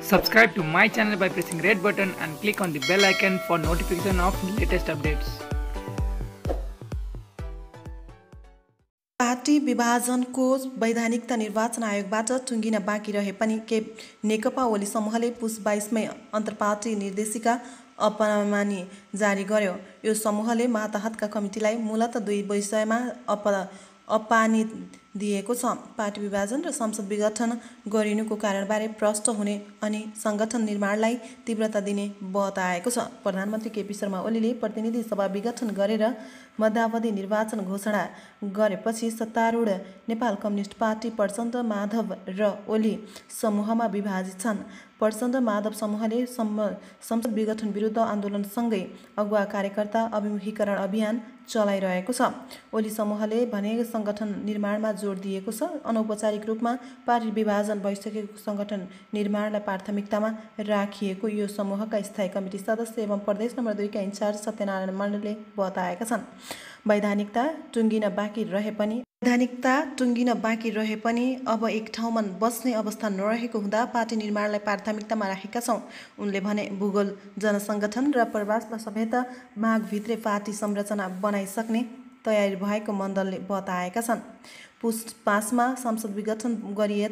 Subscribe to my channel by pressing red button and click on the bell icon for notification of latest updates. Party विभाजनको वैधानिकता निर्वाचन आयोगबाट टुङ्गिन बाँकी रहे पनि के नेकपा ओली समूहले पुस बाइसमै अन्तर्पार्टी निर्देशिका अपमानी जारी गर्यो यो समूहले माताहतका कमिटीलाई मूलत दुई विषयमा अप अपानित दिएको छ पार्टी विभाजन र संसद विघटन गरिनुको कारणबारे प्रष्ट हुने अनि सङ्गठन निर्माणलाई तीव्रता दिने बताएको छ प्रधानमन्त्री केपी शर्मा ओलीले प्रतिनिधि सभा विघटन गरेर मध्यावधि निर्वाचन घोषणा गरेपछि सत्तारूढ नेपाल कम्युनिस्ट पार्टी प्रचण्ड माधव र ओली समूहमा विभाजित छन् प्रचण्ड माधव समूहले संसद विघटन विरुद्ध आन्दोलनसँगै अगुवा कार्यकर्ता अभिमुखीकरण अभियान चलाइरहेको छ ओली समूहले भने सङ्गठन निर्माणमा जोड दिएको छ अनौपचारिक रूपमा पार्टी विभाजन भइसकेको सङ्गठन निर्माणलाई प्राथमिकतामा राखिएको यो समूहका स्थायी कमिटी सदस्य एवं प्रदेश नम्बर दुईका इन्चार्ज सत्यनारायण मण्डलले बताएका छन् वैधानिकता टुङ्गिन बाँकी रहे पनि वैधानिकता टुङ्गिन बाँकी रहे पनि अब एक ठाउँमा बस्ने अवस्था नरहेको हुँदा पार्टी निर्माणलाई प्राथमिकतामा राखेका छौँ उनले भने भूगोल जनसङ्गठन र प्रवासमा समेत माघभित्रै पार्टी संरचना बनाइसक्ने तयारी भएको मण्डलले बताएका छन् पुस्ट पाँचमा संसद विघटन गरिए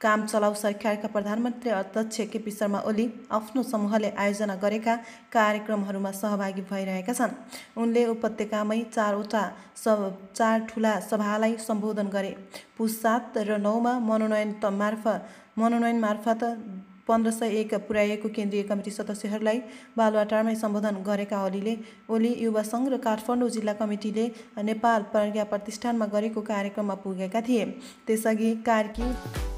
काम चलाउ सरकारका प्रधानमन्त्री अध्यक्ष केपी शर्मा ओली आफ्नो समूहले आयोजना गरेका कार्यक्रमहरूमा सहभागी भइरहेका छन् उनले उपत्यकामै चारवटा सब चार ठुला सभालाई सम्बोधन गरे पुस सात र नौमा मनोनयन मार्फत मनोनयन मार्फत पन्ध्र सय एक पुर्याएको केन्द्रीय कमिटी सदस्यहरूलाई बालुवाटारमै सम्बोधन गरेका ओलीले ओली युवा सङ्घ र काठमाडौँ जिल्ला कमिटीले नेपाल प्रज्ञा प्रतिष्ठानमा गरेको कार्यक्रममा पुगेका थिए त्यसअघि कार्की